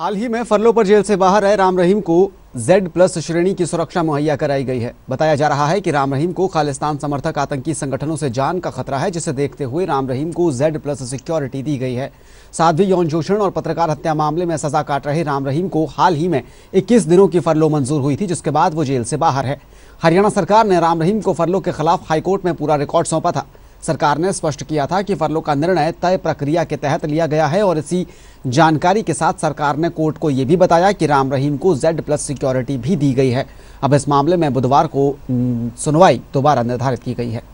हाल ही में फरलोपर जेल से बाहर आए राम रहीम को जेड प्लस श्रेणी की सुरक्षा मुहैया कराई गई है बताया जा रहा है कि राम रहीम को खालिस्तान समर्थक आतंकी संगठनों से जान का खतरा है जिसे देखते हुए राम रहीम को जेड प्लस सिक्योरिटी दी गई है साध्वी यौन शोषण और पत्रकार हत्या मामले में सजा काट रहे राम रहीम को हाल ही में इक्कीस दिनों की फरलो मंजूर हुई थी जिसके बाद वो जेल से बाहर है हरियाणा सरकार ने राम रहीम को फरलो के खिलाफ हाईकोर्ट में पूरा रिकॉर्ड सौंपा था सरकार ने स्पष्ट किया था कि फरलो का निर्णय तय प्रक्रिया के तहत लिया गया है और इसी जानकारी के साथ सरकार ने कोर्ट को ये भी बताया कि राम रहीम को जेड प्लस सिक्योरिटी भी दी गई है अब इस मामले में बुधवार को सुनवाई दोबारा निर्धारित की गई है